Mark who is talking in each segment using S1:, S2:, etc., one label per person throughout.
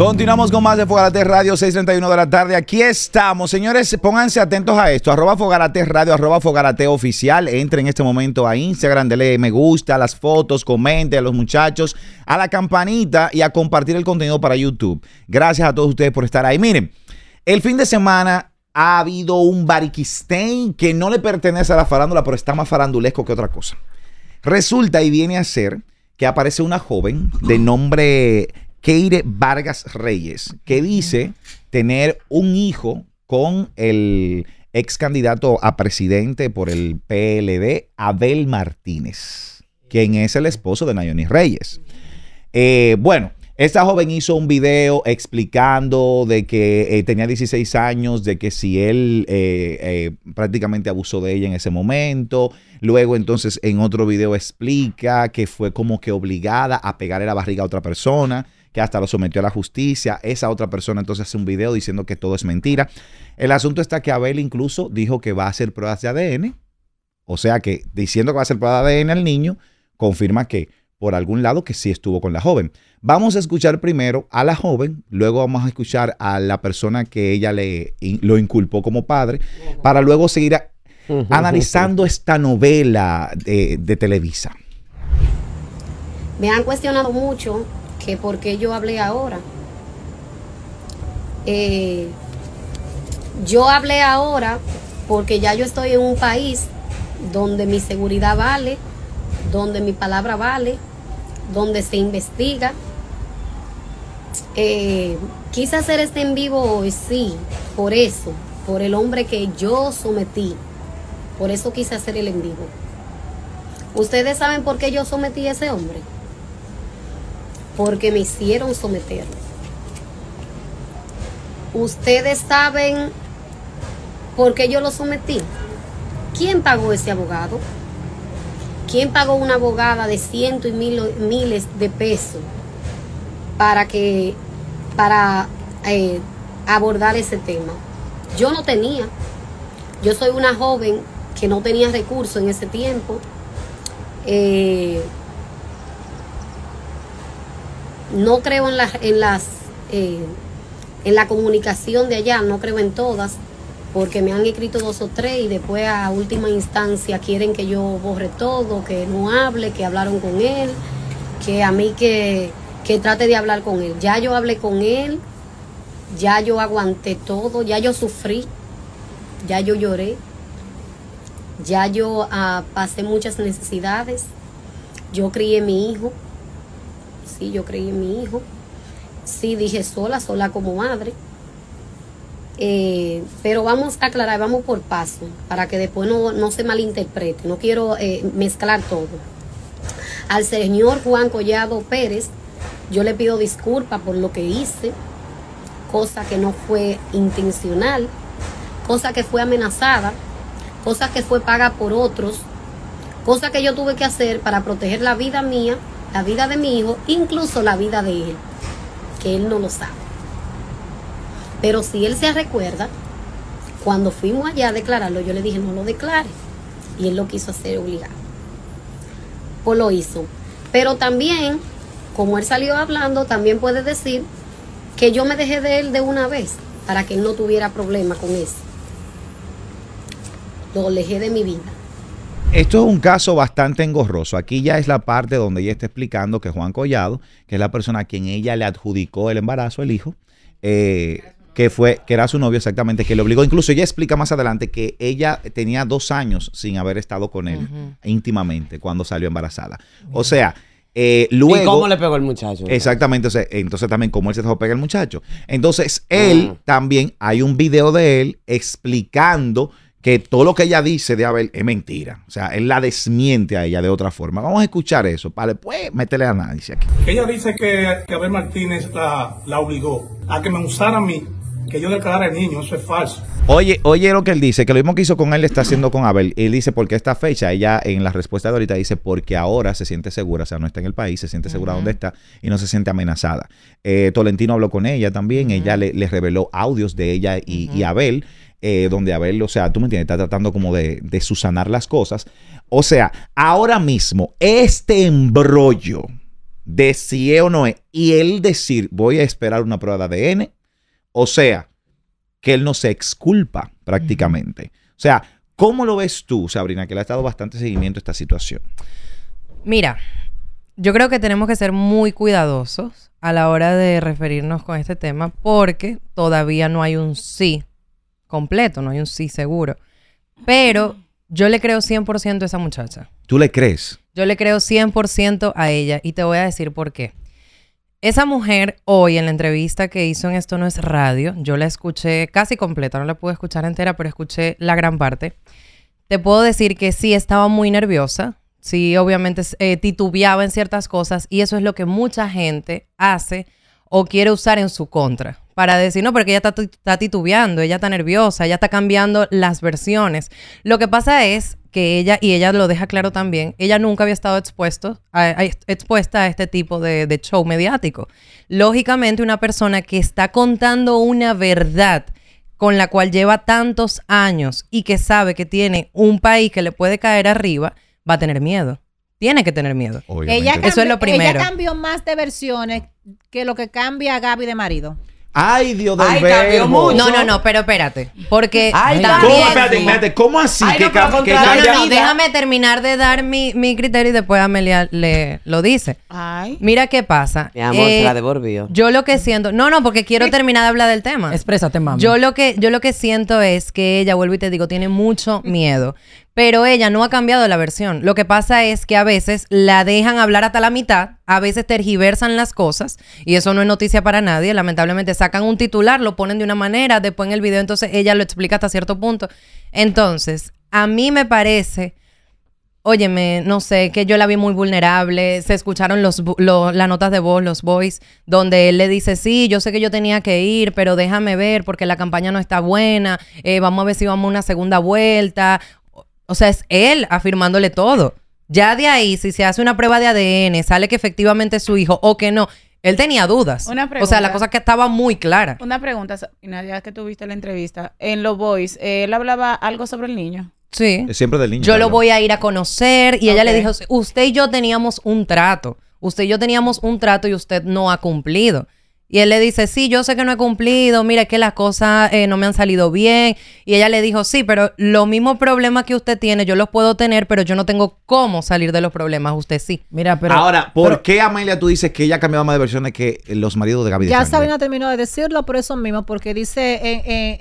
S1: Continuamos con más de Fogarate Radio, 6.31 de la tarde. Aquí estamos. Señores, pónganse atentos a esto. Arroba Fogarate Radio, arroba Fogarate Oficial. Entre en este momento a Instagram, dele me gusta a las fotos, comente a los muchachos, a la campanita y a compartir el contenido para YouTube. Gracias a todos ustedes por estar ahí. Miren, el fin de semana ha habido un bariquistén que no le pertenece a la farándula, pero está más farandulesco que otra cosa. Resulta y viene a ser que aparece una joven de nombre Keire Vargas Reyes, que dice tener un hijo con el ex candidato a presidente por el PLD, Abel Martínez, quien es el esposo de Nayoni Reyes. Eh, bueno, esta joven hizo un video explicando de que eh, tenía 16 años, de que si él eh, prácticamente abusó de ella en ese momento. Luego entonces en otro video explica que fue como que obligada a pegarle la barriga a otra persona que hasta lo sometió a la justicia. Esa otra persona entonces hace un video diciendo que todo es mentira. El asunto está que Abel incluso dijo que va a hacer pruebas de ADN. O sea que diciendo que va a hacer pruebas de ADN al niño, confirma que por algún lado que sí estuvo con la joven. Vamos a escuchar primero a la joven, luego vamos a escuchar a la persona que ella le lo inculpó como padre, para luego seguir analizando esta novela de Televisa.
S2: Me han cuestionado mucho que por qué yo hablé ahora. Eh, yo hablé ahora porque ya yo estoy en un país donde mi seguridad vale, donde mi palabra vale, donde se investiga. Eh, quise hacer este en vivo hoy, sí, por eso, por el hombre que yo sometí. Por eso quise hacer el en vivo. ¿Ustedes saben por qué yo sometí a ese hombre? porque me hicieron someterlo. Ustedes saben por qué yo lo sometí. ¿Quién pagó ese abogado? ¿Quién pagó una abogada de cientos y miles de pesos para que para eh, abordar ese tema? Yo no tenía. Yo soy una joven que no tenía recursos en ese tiempo. Eh, no creo en las, en las, eh, en la comunicación de allá, no creo en todas, porque me han escrito dos o tres y después a última instancia quieren que yo borre todo, que no hable, que hablaron con él, que a mí que, que trate de hablar con él. Ya yo hablé con él, ya yo aguanté todo, ya yo sufrí, ya yo lloré, ya yo ah, pasé muchas necesidades, yo crié mi hijo, sí, yo creí en mi hijo, sí dije sola, sola como madre. Eh, pero vamos a aclarar, vamos por paso, para que después no, no se malinterprete, no quiero eh, mezclar todo. Al señor Juan Collado Pérez, yo le pido disculpas por lo que hice, cosa que no fue intencional, cosa que fue amenazada, cosa que fue paga por otros, cosa que yo tuve que hacer para proteger la vida mía la vida de mi hijo, incluso la vida de él, que él no lo sabe. Pero si él se recuerda, cuando fuimos allá a declararlo, yo le dije, no lo declare. Y él lo quiso hacer obligado. Pues lo hizo. Pero también, como él salió hablando, también puede decir que yo me dejé de él de una vez para que él no tuviera problema con eso. Lo alejé de mi vida.
S1: Esto es un caso bastante engorroso. Aquí ya es la parte donde ella está explicando que Juan Collado, que es la persona a quien ella le adjudicó el embarazo, el hijo, eh, que fue, que era su novio exactamente, que le obligó. Incluso ella explica más adelante que ella tenía dos años sin haber estado con él íntimamente cuando salió embarazada. O sea, eh, luego, ¿Y cómo
S3: le pegó el muchacho?
S1: Exactamente, entonces también cómo él se dejó pegar el muchacho. Entonces ah. él también, hay un video de él explicando que todo lo que ella dice de Abel es mentira. O sea, él la desmiente a ella de otra forma. Vamos a escuchar eso para después meterle análisis aquí.
S4: Ella dice que, Abel Martínez la, obligó a que me usara a mí, que yo declarara el niño. Eso es falso.
S1: Oye, oye lo que él dice, que lo mismo que hizo con él le está haciendo con Abel. Él dice, porque esta fecha, ella en la respuesta de ahorita dice, porque ahora se siente segura, o sea, no está en el país, se siente segura donde está y no se siente amenazada. Eh, Tolentino habló con ella también, ella le, reveló audios de ella y Abel. Eh, donde Abel, o sea, tú me entiendes, está tratando como de, de susanar las cosas. O sea, ahora mismo, este embrollo de si es o no es, y él decir, voy a esperar una prueba de ADN, o sea, que él no se exculpa prácticamente. O sea, ¿cómo lo ves tú, Sabrina, que le ha estado bastante seguimiento a esta situación?
S5: Mira, yo creo que tenemos que ser muy cuidadosos a la hora de referirnos con este tema porque todavía no hay un sí completo, no hay un sí seguro. Pero yo le creo 100% a esa muchacha.
S1: ¿Tú le crees?
S5: Yo le creo 100% a ella y te voy a decir por qué. Esa mujer hoy en la entrevista que hizo en Esto No es Radio, yo la escuché casi completa, no la pude escuchar entera, pero escuché la gran parte. Te puedo decir que sí estaba muy nerviosa, sí obviamente eh, titubeaba en ciertas cosas y eso es lo que mucha gente hace o quiere usar en su contra para decir, no, porque ella está, titubeando, ella está nerviosa, ella está cambiando las versiones. Lo que pasa es que ella, y ella lo deja claro también, ella nunca había estado expuesta a este tipo de, show mediático. Lógicamente, una persona que está contando una verdad con la cual lleva tantos años y que sabe que tiene un país que le puede caer arriba, va a tener miedo tiene que tener miedo. Eso es lo primero. Ella
S6: cambió más de versiones que lo que cambia Gaby de marido.
S1: Ay, Dios del Ay, No, no, no,
S5: pero espérate. Porque Ay, Espérate,
S1: ¿Cómo así? que no, No, no, déjame
S5: terminar de dar mi, criterio y después Amelia le lo dice. Ay. Mira qué pasa. Mi amor, te la eh, Yo lo que siento, no, no, porque quiero terminar de hablar del tema. Exprésate, mami. Yo lo que yo lo que siento es que ella vuelvo y te digo tiene mucho miedo pero ella no ha cambiado la versión. Lo que pasa es que a veces la dejan hablar hasta la mitad, a veces tergiversan las cosas, y eso no es noticia para nadie. Lamentablemente sacan un titular, lo ponen de una manera, después en el video entonces ella lo explica hasta cierto punto. Entonces, a mí me parece... Óyeme, no sé, que yo la vi muy vulnerable, se escucharon los, las notas de voz, los voice, donde él le dice, sí, yo sé que yo tenía que ir, pero déjame ver porque la campaña no está buena, eh, vamos a ver si vamos a una segunda vuelta, o sea, es él afirmándole todo. Ya de ahí, si se hace una prueba de ADN, sale que efectivamente es su hijo o que no. Él tenía dudas. o sea, la cosa que estaba muy clara.
S7: Una pregunta, ya que tuviste la entrevista. En Los
S5: Boys, él hablaba algo sobre el niño.
S1: Sí. Siempre del niño. Yo lo voy
S5: a ir a conocer. Y ella le dijo: Usted y yo teníamos un trato. Usted y yo teníamos un trato y usted no ha cumplido. Y él le dice, sí, yo sé que no he cumplido, mira, que las cosas eh, no me han salido bien. Y ella le dijo, sí, pero los mismos problemas que usted tiene, yo los puedo tener, pero yo no tengo cómo salir de los problemas, usted sí. Mira, pero... Ahora, ¿por
S1: qué Amelia tú dices que ella ha más de versiones que los maridos de Gaby? Ya saben, Sabina
S6: terminó de decirlo por eso mismo, porque dice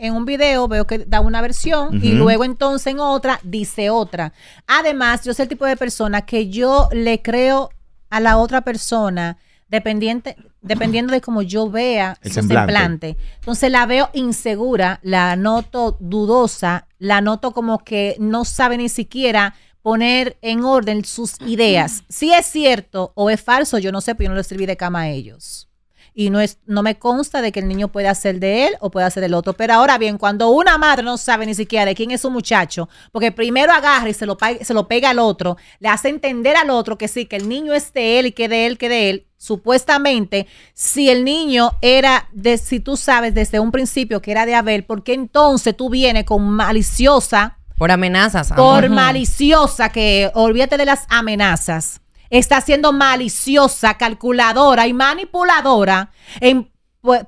S6: en, un video, veo que da una versión y luego entonces en otra dice otra. Además, yo soy el tipo de persona que yo le creo a la otra persona dependiente, dependiendo de cómo yo vea el su semblante. Entonces la veo insegura, la noto dudosa, la noto como que no sabe ni siquiera poner en orden sus ideas. Si es cierto o es falso, yo no sé, pero yo no lo escribí de cama a ellos. Y no, es, no me consta de que el niño pueda ser de él o pueda ser del otro. Pero ahora bien, cuando una madre no sabe ni siquiera de quién es su muchacho, porque primero agarra y se lo, se lo pega al otro, le hace entender al otro que sí, que el niño es de él y que de él, que de él, supuestamente, si el niño era, de, si tú sabes desde un principio que era de Abel, ¿por qué entonces tú vienes con maliciosa? Por amenazas. Por maliciosa, que olvídate de las amenazas. Está siendo maliciosa, calculadora y manipuladora en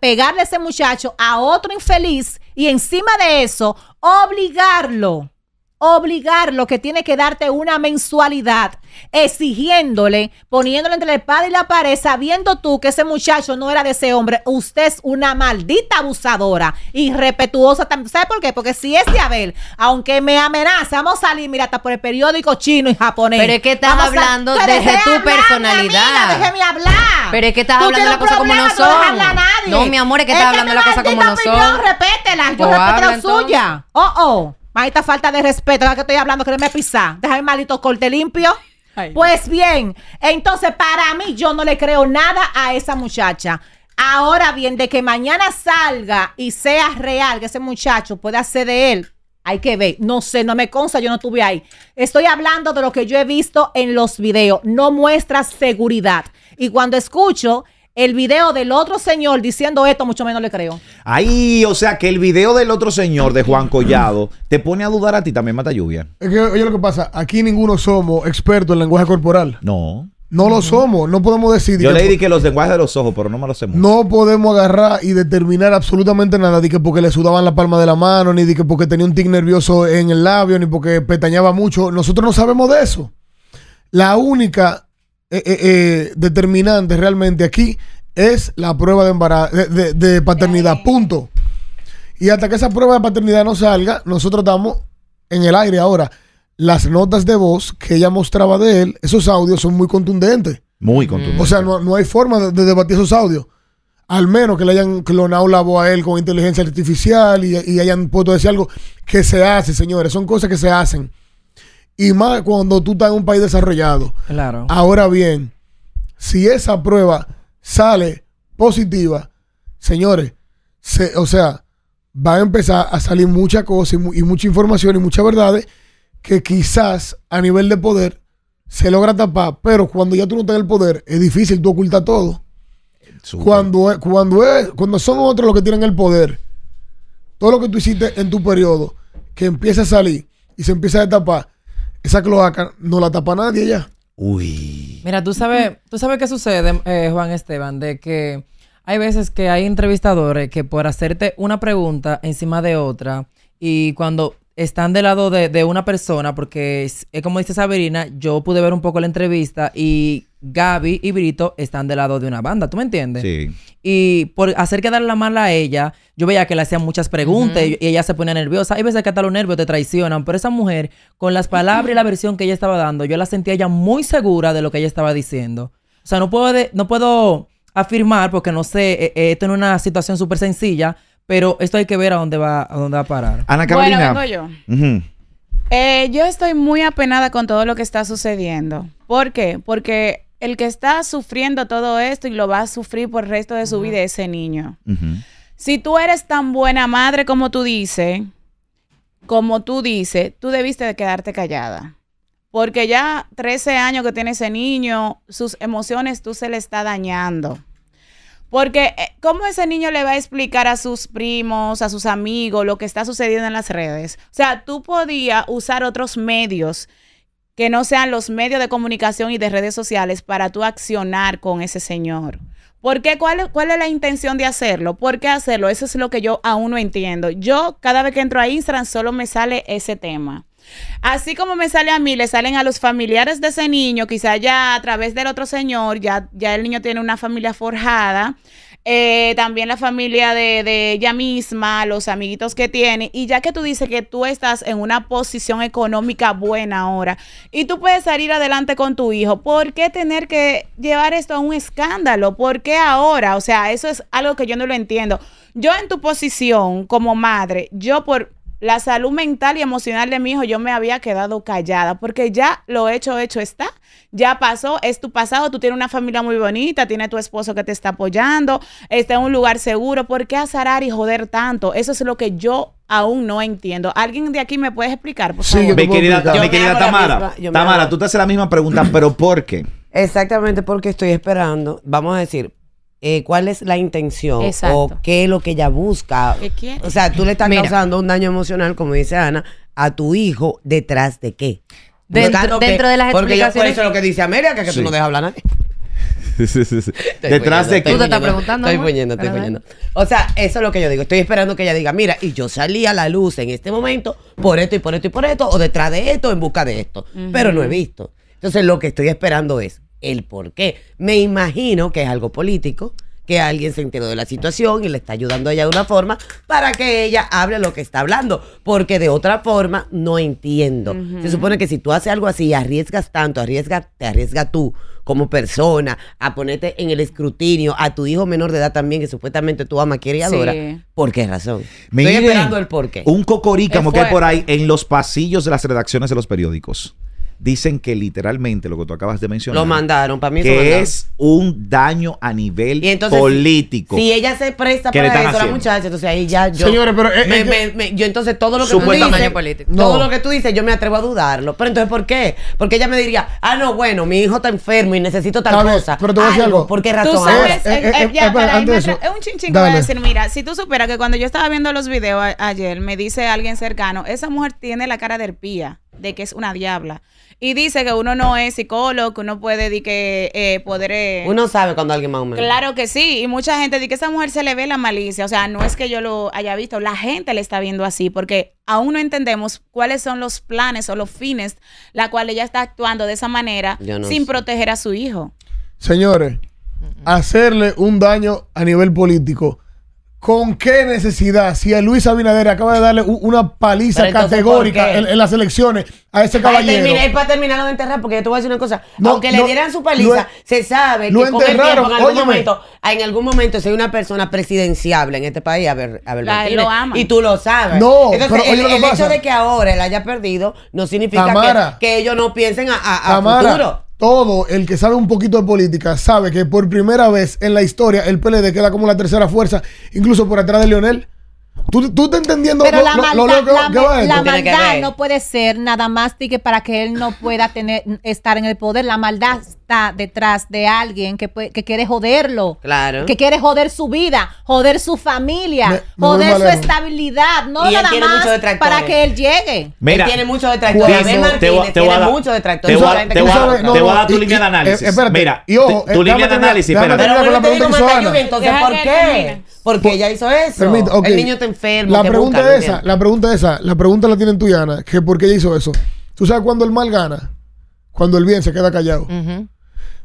S6: pegarle a ese muchacho a otro infeliz y encima de eso obligarlo obligarlo que tiene que darte una mensualidad, exigiéndole, poniéndole entre la espada y la pared, sabiendo tú que ese muchacho no era de ese hombre. Usted es una maldita abusadora, irrespetuosa también. ¿Sabe por qué? Porque si es de Abel, aunque me amenaza, vamos a salir, mira, hasta por el periódico chino y japonés. Pero es que estás hablando de desde tu
S3: personalidad. déjeme
S6: hablar. Pero es que estás hablando de la cosa como no son. No, mi amor, es que estás hablando de la cosa como no son. respétela, yo no oh, respeto la suya. Oh, oh esta falta de respeto, la que estoy hablando, que me pisar. el maldito corte limpio. Pues bien, entonces para mí yo no le creo nada a esa muchacha. Ahora bien, de que mañana salga y sea real, que ese muchacho pueda ser de él, hay que ver. No sé, no me consta, yo no estuve ahí. Estoy hablando de lo que yo he visto en los videos. No muestra seguridad. Y cuando escucho el video del otro señor diciendo esto, mucho menos le creo.
S1: Ay, o sea que el video del otro señor de Juan Collado te pone a dudar a ti también, Mata Lluvia.
S4: Es que, oye, lo que pasa, aquí ninguno somos expertos en lenguaje corporal. No. No lo somos, no podemos decidir. Yo le dije
S1: que los lenguajes de los ojos, pero no me lo sé mucho.
S4: No podemos agarrar y determinar absolutamente nada, ni que porque le sudaban la palma de la mano, ni que porque tenía un tic nervioso en el labio, ni porque petañaba mucho. Nosotros no sabemos de eso. La única eh, eh, eh, determinante realmente aquí es la prueba de, de, paternidad, punto. Y hasta que esa prueba de paternidad no salga, nosotros estamos en el aire ahora. Las notas de voz que ella mostraba de él, esos audios son muy contundentes.
S1: Muy mm. contundentes. O
S4: sea, no, no hay forma de, debatir esos audios. Al menos que le hayan clonado la voz a él con inteligencia artificial y, hayan puesto decir algo que se hace, señores. Son cosas que se hacen. Y más cuando tú estás en un país desarrollado. Claro. Ahora bien, si esa prueba sale positiva, señores, o sea, va a empezar a salir muchas cosas y, mucha información y muchas verdades que quizás a nivel de poder se logra tapar, pero cuando ya tú no tienes el poder, es difícil, tú ocultas todo. Cuando, cuando, es, cuando son otros los que tienen el poder, todo lo que tú hiciste en tu periodo, que empieza a salir y se empieza a tapar esa cloaca no la tapa nadie ya.
S1: Uy.
S5: Mira, tú sabes, tú sabes qué sucede, eh, Juan Esteban, de que hay veces que hay entrevistadores que por hacerte una pregunta encima de otra y cuando están del lado de, una persona, porque es, como dice Sabrina, yo pude ver un poco la entrevista y Gaby y Brito están del lado de una banda, ¿tú me entiendes? Sí. Y por hacer quedar la mala a ella, yo veía que le hacían muchas preguntas y, ella se ponía nerviosa. Hay veces que hasta los nervios te traicionan, pero esa mujer, con las palabras y la versión que ella estaba dando, yo la sentía ella muy segura de lo que ella estaba diciendo. O sea, no puedo, no puedo afirmar, porque no sé, e, e, esto es una situación súper sencilla, pero esto hay que ver a dónde va a dónde a parar. Ana
S7: Carolina. Bueno, vengo yo. Eh, yo estoy muy apenada con todo lo que está sucediendo. ¿Por qué? Porque el que está sufriendo todo esto y lo va a sufrir por el resto de su vida es ese niño. Si tú eres tan buena madre como tú dices, como tú dices, tú debiste de quedarte callada. Porque ya 13 años que tiene ese niño, sus emociones tú se le está dañando. Porque, eh, ¿cómo ese niño le va a explicar a sus primos, a sus amigos, lo que está sucediendo en las redes? O sea, tú podías usar otros medios que no sean los medios de comunicación y de redes sociales para tú accionar con ese señor. ¿Por qué? ¿Cuál, ¿Cuál es la intención de hacerlo? ¿Por qué hacerlo? Eso es lo que yo aún no entiendo. Yo cada vez que entro a Instagram solo me sale ese tema. Así como me sale a mí, le salen a los familiares de ese niño, quizá ya a través del otro señor, ya, ya el niño tiene una familia forjada. Eh, también la familia de, ella misma, los amiguitos que tiene, y ya que tú dices que tú estás en una posición económica buena ahora y tú puedes salir adelante con tu hijo, ¿por qué tener que llevar esto a un escándalo? ¿Por qué ahora? O sea, eso es algo que yo no lo entiendo. Yo en tu posición como madre, yo por la salud mental y emocional de mi hijo, yo me había quedado callada, porque ya lo hecho, hecho está, ya pasó, es tu pasado, tú tienes una familia muy bonita, tienes tu esposo que te está apoyando, está en un lugar seguro, ¿por qué azarar y joder tanto? Eso es lo que yo aún no entiendo.
S3: ¿Alguien de aquí me puede explicar,
S7: por favor? Sí, mi querida Tamara, Tamara,
S1: tú te haces la misma pregunta, pero ¿por qué?
S3: Exactamente porque estoy esperando, vamos a decir, eh, cuál es la intención o qué es lo que ella busca. o sea, tú le estás causando un daño emocional, como dice Ana, a tu hijo detrás de qué. Dentro, de las porque explicaciones. Porque eso es lo que dice América, que que tú no dejas hablar a nadie.
S1: Detrás de qué? Tú te estás preguntando. Estoy poniendo, estoy poniendo.
S3: O sea, eso es lo que yo digo. Estoy esperando que ella diga, mira, y yo salí a la luz en este momento por esto y por esto y por esto, o detrás de esto, en busca de esto. Pero no he visto. Entonces, lo que estoy esperando es el por qué. Me imagino que es algo político, que alguien se enteró de la situación y le está ayudando a ella de una forma para que ella hable lo que está hablando, porque de otra forma no entiendo. Se supone que si tú haces algo así, arriesgas tanto, arriesgas, te arriesgas tú como persona a ponerte en el escrutinio a tu hijo menor de edad también, que supuestamente tu ama quiere y adora.
S1: ¿Por qué razón? Estoy esperando el por qué. Un cocorícamo que hay por ahí en los pasillos de las redacciones de los periódicos dicen que literalmente lo que tú acabas de mencionar. Lo mandaron, para mí que es un daño a nivel entonces, político. Si ella
S3: se presta para eso, haciendo? la muchacha, entonces ahí ya yo. Señores, pero. Eh, eh, yo entonces todo lo que tú dices. Todo lo que tú dices, yo me atrevo a dudarlo. Pero entonces, ¿por qué? Porque ella me diría, ah, no, bueno, mi hijo está enfermo y necesito tal cosa. Pero tú voy a algo. ¿Por qué razón? Tú sabes, es
S7: un chinchín que va a decir, mira, si tú supieras que cuando yo estaba viendo los videos ayer, me dice alguien cercano, esa mujer tiene la cara de herpía de que es una diabla. Y dice que uno no es psicólogo, que uno puede di que eh, poder... Eh, uno
S3: sabe cuando alguien más o Claro
S7: que sí. Y mucha gente dice que esa mujer se le ve la malicia. O sea, no es que yo lo haya visto. La gente le está viendo así porque aún no entendemos cuáles son los planes o los fines la cual ella está actuando de esa manera sin proteger a su hijo.
S4: Señores, hacerle un daño a nivel político ¿Con qué necesidad? Si a Luis Abinader acaba de darle una paliza categórica en, las elecciones a ese caballero. Para terminar,
S3: para terminarlo de enterrar, porque yo te voy a decir una cosa. Aunque le dieran su paliza, se sabe que con el tiempo, en algún momento, en algún momento, si hay una persona presidenciable en este país, a ver, a ver, y tú lo sabes. No, pero, el, hecho de que ahora él haya perdido no significa que, ellos no piensen a, a, a futuro
S4: todo el que sabe un poquito de política sabe que por primera vez en la historia el PLD queda como la tercera fuerza, incluso por atrás de Lionel. ¿Tú, tú te entendiendo Pero lo, la maldad, que, la, que la maldad no
S6: puede ser nada más que para que él no pueda tener estar en el poder. La maldad está detrás de alguien que, que quiere joderlo. Que quiere joder su vida, joder su familia, joder su estabilidad. No nada más para que él llegue. Mira, él
S1: tiene muchos detractores. tiene muchos detractores. Te voy a
S3: dar tu línea
S4: de eh, análisis. Mira, tu eh, línea de análisis. Pero no te digo entonces, ¿por qué?
S3: Porque ella hizo eso. El niño está enfermo. La pregunta es esa,
S4: la pregunta esa, la pregunta la tienen tú, Ana, que por qué ella hizo eso. Tú sabes cuando el mal gana, cuando el bien se queda callado.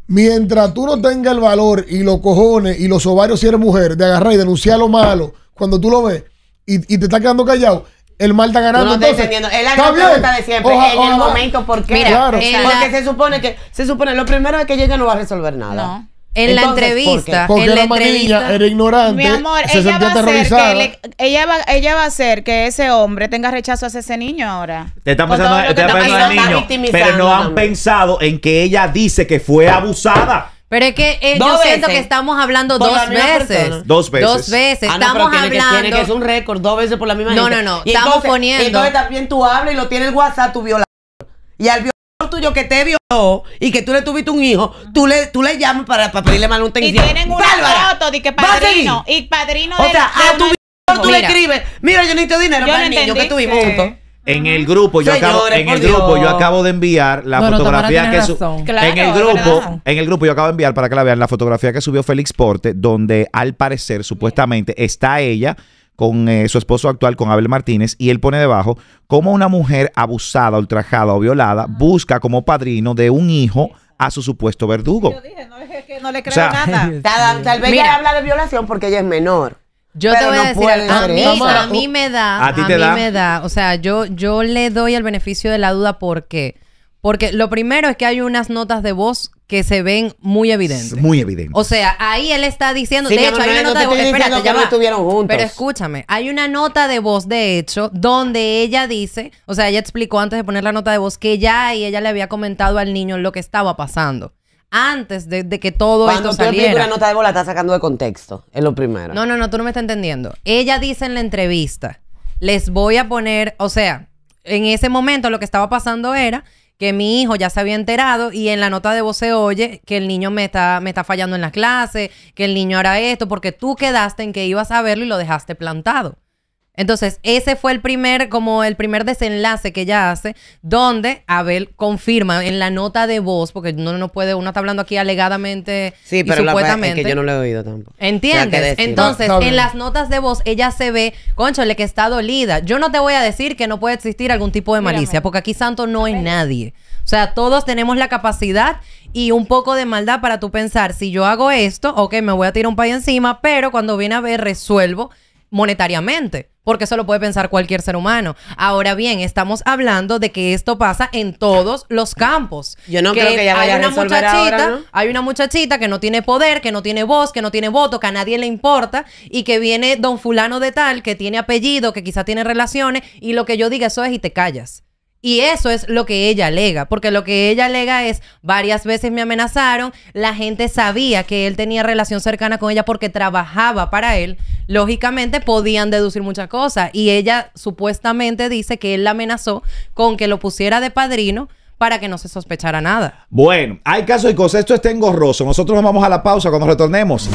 S4: Mientras tú no tengas el valor y los cojones y los ovarios si eres mujer de agarrar y denunciar lo malo cuando tú lo ves y, te estás quedando callado, el mal está ganando. No, no entonces, entendiendo. Es la de siempre. en el momento, ¿por qué? porque
S3: se supone que, se supone, lo primero es que ella no va a resolver nada. En la entrevista. porque en la era era ignorante.
S7: se ella, va que ella, va, ella va a hacer que ese hombre tenga rechazo hacia ese niño ahora. Te están pensando, te está
S1: pensando en Pero no han pensado en que ella dice que fue abusada.
S5: Pero es que eh, yo siento que estamos hablando dos veces.
S1: dos veces. Dos
S3: veces. estamos tiene hablando. Que, tiene que es un
S5: récord, dos veces por la misma No, gente. no, no. Y estamos entonces, poniendo.
S3: Entonces también tú hablas y lo tiene el WhatsApp, tu violador. Y al yo que te violó y que tú le tuviste un hijo, tú le, tú le llamas para, para pedirle manutención. Y tienen una foto de que padrino.
S7: Y padrino o sea, a tu hijo tú le escribes,
S3: mira, yo necesito dinero yo para el niño que tuvimos
S7: eh,
S1: En el grupo, yo acabo, en el yo acabo de enviar la fotografía que subió. en el grupo, en el grupo yo acabo de enviar para que la vean la fotografía que subió Félix Porte, donde al parecer supuestamente está ella con eh, su esposo actual, con Abel Martínez, y él pone debajo cómo una mujer abusada, ultrajada o violada ah. busca como padrino de un hijo a su supuesto verdugo. Yo dije, no, le creo nada.
S3: Tal, vez ella habla de violación porque
S5: ella es menor.
S3: Yo te voy no a decir, a mí, me
S5: da, a, ti te mí me da, o sea, yo, yo le doy el beneficio de la duda porque porque lo primero es que hay unas notas de voz que se ven muy evidentes. Muy evidentes. O sea, ahí él está diciendo, de hecho, hay una nota de voz, ya estuvieron juntos. Pero escúchame, hay una nota de voz, de hecho, donde ella dice, o sea, ella explicó antes de poner la nota de voz que ya y ella le había comentado al niño lo que estaba pasando antes de, que todo Cuando esto saliera. Cuando la nota
S3: de voz, la está sacando de contexto, es lo primero. No,
S5: no, no, tú no me estás entendiendo. Ella dice en la entrevista, les voy a poner, o sea, en ese momento lo que estaba pasando era que mi hijo ya se había enterado y en la nota de voz se oye que el niño me está, me está fallando en la clase, que el niño hará esto, porque tú quedaste en que ibas a verlo y lo dejaste plantado. Entonces, ese fue el primer, como el primer desenlace que ella hace, donde Abel confirma en la nota de voz, porque uno no puede, uno está hablando aquí alegadamente sí, pero supuestamente. Es que yo no
S3: le he oído tampoco.
S5: ¿Entiendes? Entonces, en las notas de voz, ella se ve, conchole, que está dolida. Yo no te voy a decir que no puede existir algún tipo de malicia, porque aquí santo no hay nadie. O sea, todos tenemos la capacidad y un poco de maldad para tú pensar, si yo hago esto, ok, me voy a tirar un pay encima, pero cuando viene a ver, resuelvo monetariamente, porque eso lo puede pensar cualquier ser humano. Ahora bien, estamos hablando de que esto pasa en todos los campos. Yo no que hay una muchachita, hay una muchachita que no tiene poder, que no tiene voz, que no tiene voto, que a nadie le importa y que viene don fulano de tal, que tiene apellido, que quizás tiene relaciones y lo que yo diga eso es y te callas. Y eso es lo que ella alega, porque lo que ella alega es, varias veces me amenazaron, la gente sabía que él tenía relación cercana con ella porque trabajaba para él, lógicamente podían deducir muchas cosas y ella supuestamente dice que él la amenazó con que lo pusiera de padrino para que no se sospechara nada.
S1: Bueno, hay casos y cosas, esto está engorroso, nosotros nos vamos a la pausa cuando retornemos.